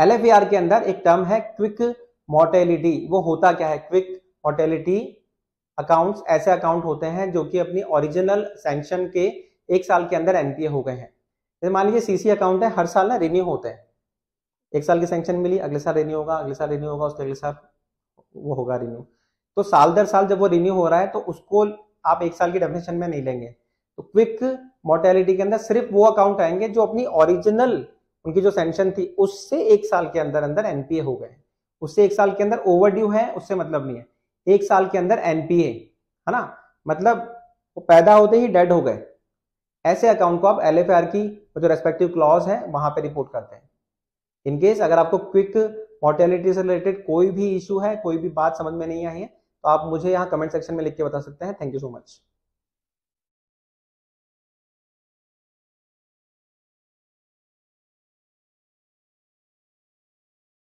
L के अंदर एक टर्म है क्विक मोर्टेलिटी वो होता क्या है क्विक मोर्टेलिटी अकाउंट्स ऐसे अकाउंट होते हैं जो कि अपनी ओरिजिनल सेंक्शन के एक साल के अंदर एनपीए हो गए हैं जैसे मान लीजिए सीसी अकाउंट है हर साल ना रिन्यू होते हैं एक साल की सेंक्शन मिली अगले साल रिन्यू होगा अगले साल रिन्यू होगा उसके अगले साल वो होगा रिन्यू तो साल दर साल जब वो रिन्यू हो रहा है तो उसको आप एक साल की डेफिनेशन में नहीं लेंगे तो क्विक मोर्टेलिटी के अंदर सिर्फ वो अकाउंट आएंगे जो अपनी ओरिजिनल उनकी जो सेंशन थी उससे एक साल के अंदर अंदर एनपीए हो गए उससे एक साल के अंदर ओवरड्यू है उससे मतलब नहीं है एक साल के अंदर एनपीए है ना मतलब वो पैदा होते ही डेड हो गए ऐसे अकाउंट को आप एल की जो रेस्पेक्टिव क्लॉज है वहां पर रिपोर्ट करते हैं इनकेस अगर आपको क्विक मोर्टेलिटी से रिलेटेड कोई भी इशू है कोई भी बात समझ में नहीं आई है तो आप मुझे यहाँ कमेंट सेक्शन में लिख के बता सकते हैं थैंक यू सो मच